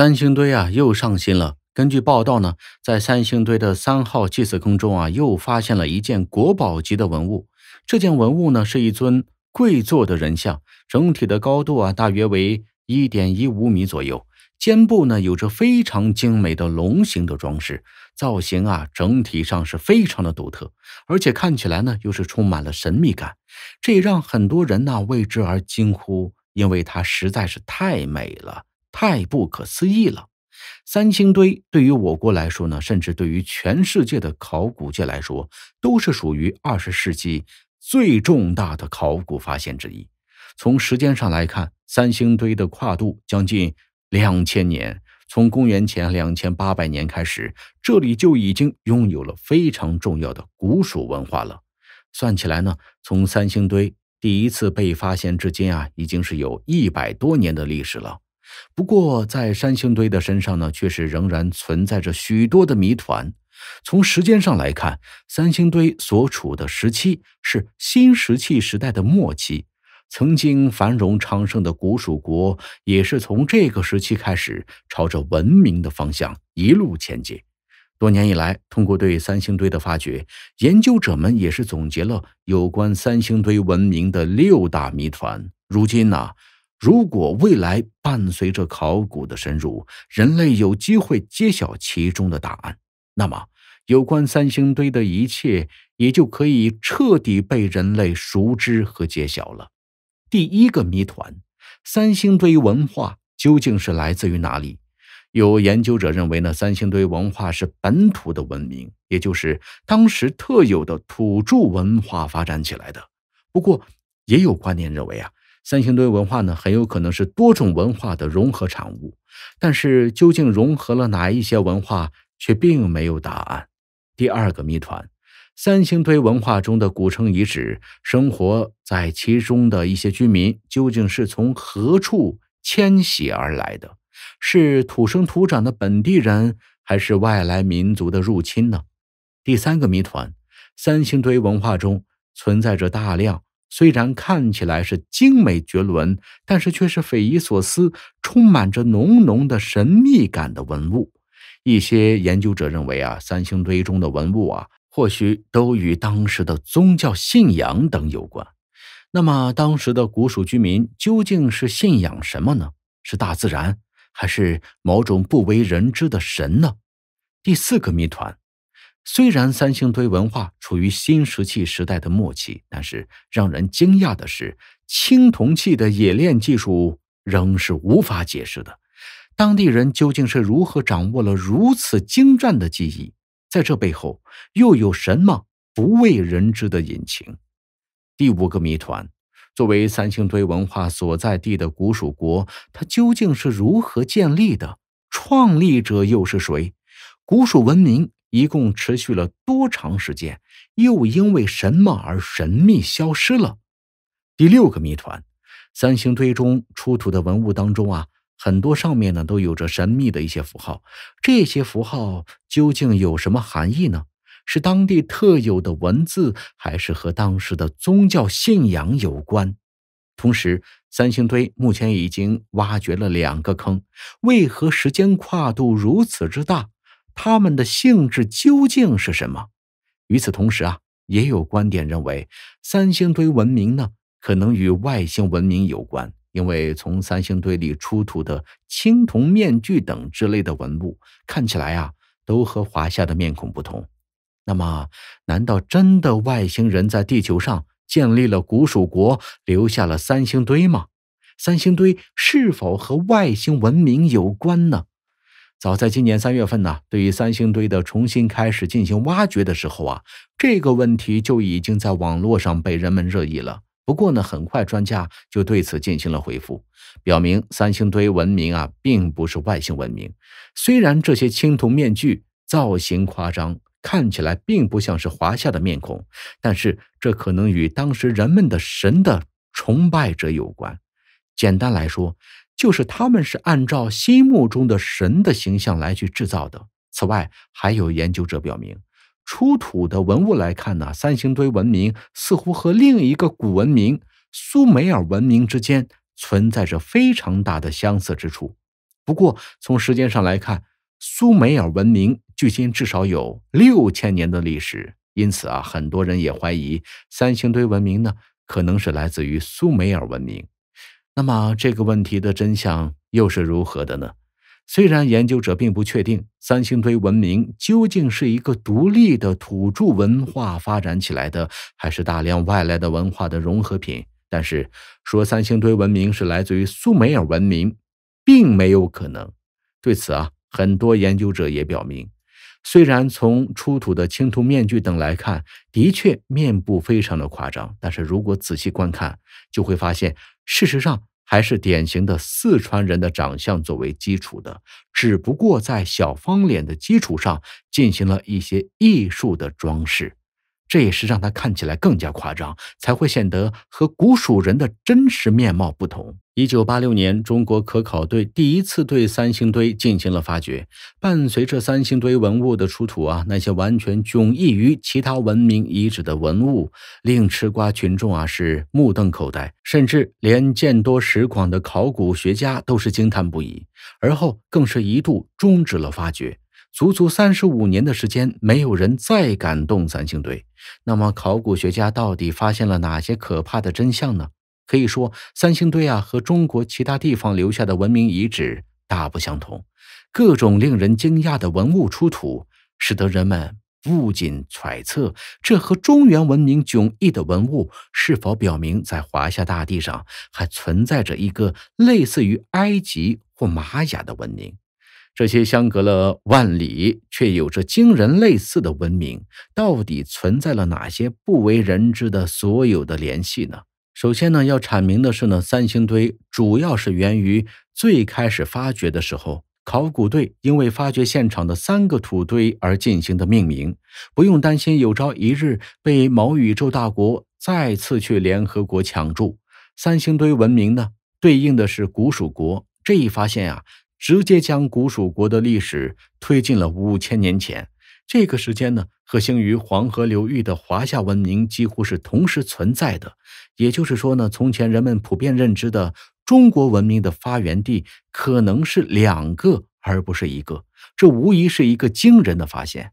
三星堆啊又上新了。根据报道呢，在三星堆的三号祭祀坑中啊，又发现了一件国宝级的文物。这件文物呢是一尊跪坐的人像，整体的高度啊大约为一点一五米左右。肩部呢有着非常精美的龙形的装饰，造型啊整体上是非常的独特，而且看起来呢又是充满了神秘感，这让很多人呐为之而惊呼，因为它实在是太美了。太不可思议了！三星堆对于我国来说呢，甚至对于全世界的考古界来说，都是属于二十世纪最重大的考古发现之一。从时间上来看，三星堆的跨度将近两千年，从公元前两千八百年开始，这里就已经拥有了非常重要的古蜀文化了。算起来呢，从三星堆第一次被发现至今啊，已经是有一百多年的历史了。不过，在三星堆的身上呢，却是仍然存在着许多的谜团。从时间上来看，三星堆所处的时期是新石器时代的末期。曾经繁荣昌盛的古蜀国，也是从这个时期开始，朝着文明的方向一路前进。多年以来，通过对三星堆的发掘，研究者们也是总结了有关三星堆文明的六大谜团。如今呢？如果未来伴随着考古的深入，人类有机会揭晓其中的答案，那么有关三星堆的一切也就可以彻底被人类熟知和揭晓了。第一个谜团，三星堆文化究竟是来自于哪里？有研究者认为呢，三星堆文化是本土的文明，也就是当时特有的土著文化发展起来的。不过，也有观点认为啊。三星堆文化呢，很有可能是多种文化的融合产物，但是究竟融合了哪一些文化，却并没有答案。第二个谜团：三星堆文化中的古城遗址，生活在其中的一些居民，究竟是从何处迁徙而来的？是土生土长的本地人，还是外来民族的入侵呢？第三个谜团：三星堆文化中存在着大量。虽然看起来是精美绝伦，但是却是匪夷所思、充满着浓浓的神秘感的文物。一些研究者认为啊，三星堆中的文物啊，或许都与当时的宗教信仰等有关。那么，当时的古蜀居民究竟是信仰什么呢？是大自然，还是某种不为人知的神呢？第四个谜团。虽然三星堆文化处于新石器时代的末期，但是让人惊讶的是，青铜器的冶炼技术仍是无法解释的。当地人究竟是如何掌握了如此精湛的技艺？在这背后又有什么不为人知的隐情？第五个谜团：作为三星堆文化所在地的古蜀国，它究竟是如何建立的？创立者又是谁？古蜀文明。一共持续了多长时间？又因为什么而神秘消失了？第六个谜团：三星堆中出土的文物当中啊，很多上面呢都有着神秘的一些符号，这些符号究竟有什么含义呢？是当地特有的文字，还是和当时的宗教信仰有关？同时，三星堆目前已经挖掘了两个坑，为何时间跨度如此之大？他们的性质究竟是什么？与此同时啊，也有观点认为三星堆文明呢可能与外星文明有关，因为从三星堆里出土的青铜面具等之类的文物看起来啊，都和华夏的面孔不同。那么，难道真的外星人在地球上建立了古蜀国，留下了三星堆吗？三星堆是否和外星文明有关呢？早在今年三月份呢，对于三星堆的重新开始进行挖掘的时候啊，这个问题就已经在网络上被人们热议了。不过呢，很快专家就对此进行了回复，表明三星堆文明啊并不是外星文明。虽然这些青铜面具造型夸张，看起来并不像是华夏的面孔，但是这可能与当时人们的神的崇拜者有关。简单来说。就是他们是按照心目中的神的形象来去制造的。此外，还有研究者表明，出土的文物来看呢，三星堆文明似乎和另一个古文明苏美尔文明之间存在着非常大的相似之处。不过，从时间上来看，苏美尔文明距今至少有六千年的历史，因此啊，很多人也怀疑三星堆文明呢可能是来自于苏美尔文明。那么这个问题的真相又是如何的呢？虽然研究者并不确定三星堆文明究竟是一个独立的土著文化发展起来的，还是大量外来的文化的融合品，但是说三星堆文明是来自于苏美尔文明，并没有可能。对此啊，很多研究者也表明，虽然从出土的青铜面具等来看，的确面部非常的夸张，但是如果仔细观看，就会发现，事实上。还是典型的四川人的长相作为基础的，只不过在小方脸的基础上进行了一些艺术的装饰。这也是让他看起来更加夸张，才会显得和古蜀人的真实面貌不同。一九八六年，中国科考队第一次对三星堆进行了发掘。伴随着三星堆文物的出土啊，那些完全迥异于其他文明遗址的文物，令吃瓜群众啊是目瞪口呆，甚至连见多识广的考古学家都是惊叹不已。而后，更是一度终止了发掘。足足三十五年的时间，没有人再敢动三星堆。那么，考古学家到底发现了哪些可怕的真相呢？可以说，三星堆啊，和中国其他地方留下的文明遗址大不相同。各种令人惊讶的文物出土，使得人们不仅揣测，这和中原文明迥异的文物，是否表明在华夏大地上还存在着一个类似于埃及或玛雅的文明？这些相隔了万里却有着惊人类似的文明，到底存在了哪些不为人知的所有的联系呢？首先呢，要阐明的是呢，三星堆主要是源于最开始发掘的时候，考古队因为发掘现场的三个土堆而进行的命名。不用担心，有朝一日被某宇宙大国再次去联合国抢注。三星堆文明呢，对应的是古蜀国这一发现啊。直接将古蜀国的历史推进了五千年前，这个时间呢，和兴于黄河流域的华夏文明几乎是同时存在的。也就是说呢，从前人们普遍认知的中国文明的发源地可能是两个而不是一个，这无疑是一个惊人的发现。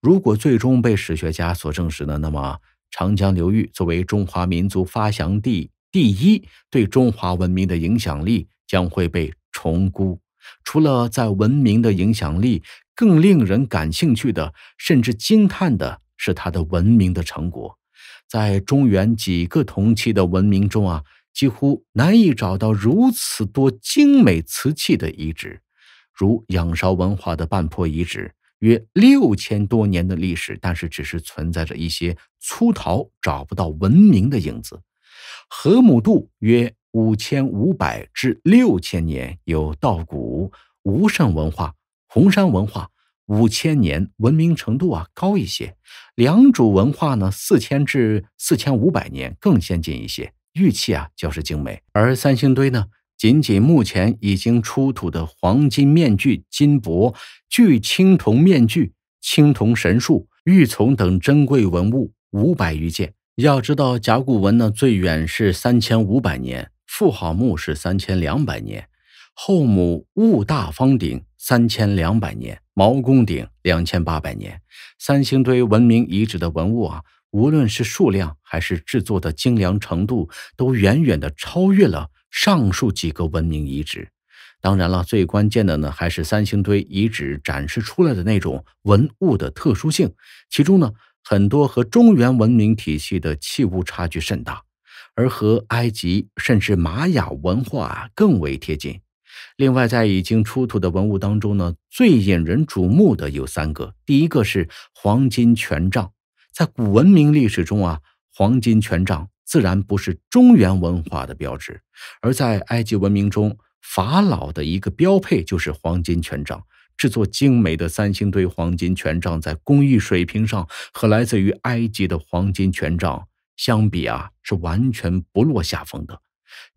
如果最终被史学家所证实了，那么长江流域作为中华民族发祥地第一，对中华文明的影响力将会被重估。除了在文明的影响力，更令人感兴趣的，甚至惊叹的是它的文明的成果。在中原几个同期的文明中啊，几乎难以找到如此多精美瓷器的遗址。如仰韶文化的半坡遗址，约六千多年的历史，但是只是存在着一些粗陶，找不到文明的影子。河姆渡约。五千五百至六千年有稻谷、吴胜文化、红山文化，五千年文明程度啊高一些。良渚文化呢，四千至四千五百年更先进一些，玉器啊较是精美。而三星堆呢，仅仅目前已经出土的黄金面具、金箔、巨青铜面具、青铜神树、玉琮等珍贵文物五百余件。要知道，甲骨文呢最远是三千五百年。妇好墓是三千两百年，后母戊大方鼎三千两百年，毛公鼎两千八百年。三星堆文明遗址的文物啊，无论是数量还是制作的精良程度，都远远的超越了上述几个文明遗址。当然了，最关键的呢，还是三星堆遗址展示出来的那种文物的特殊性，其中呢，很多和中原文明体系的器物差距甚大。而和埃及甚至玛雅文化更为贴近。另外，在已经出土的文物当中呢，最引人瞩目的有三个。第一个是黄金权杖，在古文明历史中啊，黄金权杖自然不是中原文化的标志，而在埃及文明中，法老的一个标配就是黄金权杖。制作精美的三星堆黄金权杖，在工艺水平上和来自于埃及的黄金权杖。相比啊，是完全不落下风的。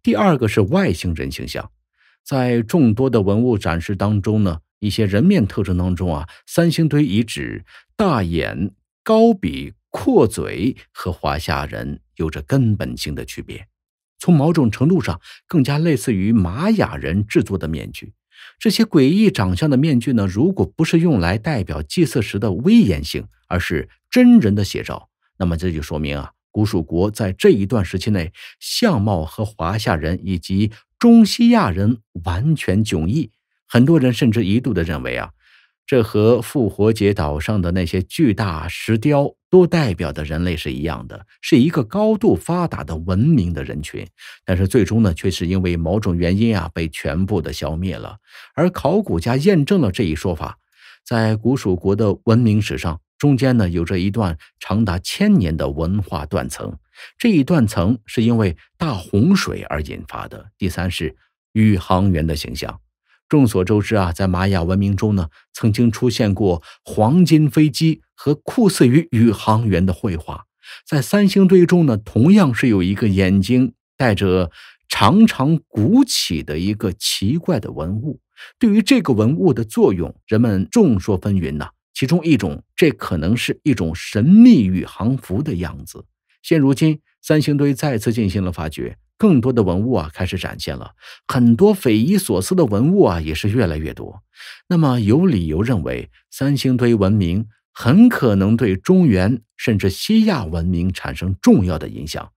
第二个是外星人形象，在众多的文物展示当中呢，一些人面特征当中啊，三星堆遗址大眼、高鼻、阔嘴和华夏人有着根本性的区别。从某种程度上，更加类似于玛雅人制作的面具。这些诡异长相的面具呢，如果不是用来代表祭祀时的威严性，而是真人的写照，那么这就说明啊。古蜀国在这一段时期内，相貌和华夏人以及中西亚人完全迥异。很多人甚至一度的认为啊，这和复活节岛上的那些巨大石雕都代表的人类是一样的，是一个高度发达的文明的人群。但是最终呢，却是因为某种原因啊，被全部的消灭了。而考古家验证了这一说法，在古蜀国的文明史上。中间呢，有着一段长达千年的文化断层，这一断层是因为大洪水而引发的。第三是宇航员的形象，众所周知啊，在玛雅文明中呢，曾经出现过黄金飞机和酷似于宇航员的绘画，在三星堆中呢，同样是有一个眼睛带着长长鼓起的一个奇怪的文物。对于这个文物的作用，人们众说纷纭呐。其中一种，这可能是一种神秘宇航服的样子。现如今，三星堆再次进行了发掘，更多的文物啊开始展现了很多匪夷所思的文物啊，也是越来越多。那么，有理由认为，三星堆文明很可能对中原甚至西亚文明产生重要的影响。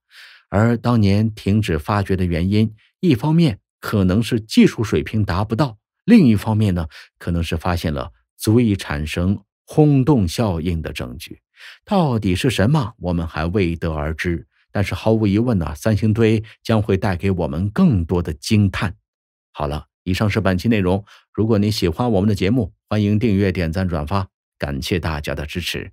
而当年停止发掘的原因，一方面可能是技术水平达不到，另一方面呢，可能是发现了足以产生。轰动效应的证据到底是什么？我们还未得而知。但是毫无疑问呢，三星堆将会带给我们更多的惊叹。好了，以上是本期内容。如果您喜欢我们的节目，欢迎订阅、点赞、转发，感谢大家的支持。